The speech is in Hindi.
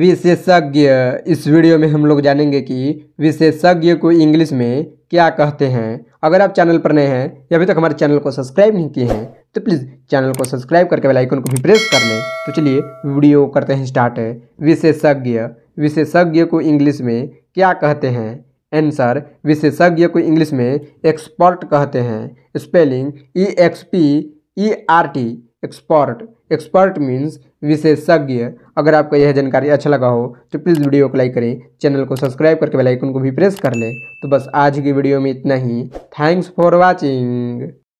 विशेषज्ञ इस वीडियो में हम लोग जानेंगे कि विशेषज्ञ को इंग्लिश में क्या कहते हैं अगर आप चैनल पर नए हैं या अभी तक हमारे चैनल को सब्सक्राइब नहीं किए हैं तो प्लीज़ चैनल को सब्सक्राइब करके बेल आइकन को भी प्रेस कर लें तो चलिए वीडियो करते हैं स्टार्ट विशेषज्ञ विशेषज्ञ को इंग्लिश में क्या कहते हैं एंसर विशेषज्ञ को इंग्लिश में एक्सपर्ट कहते हैं spelling E X P E R T expert expert means विशेषज्ञ अगर आपका यह जानकारी अच्छा लगा हो तो प्लीज़ वीडियो को लाइक करें चैनल को सब्सक्राइब करके बेल आइकन को भी प्रेस कर लें तो बस आज की वीडियो में इतना ही थैंक्स फॉर वाचिंग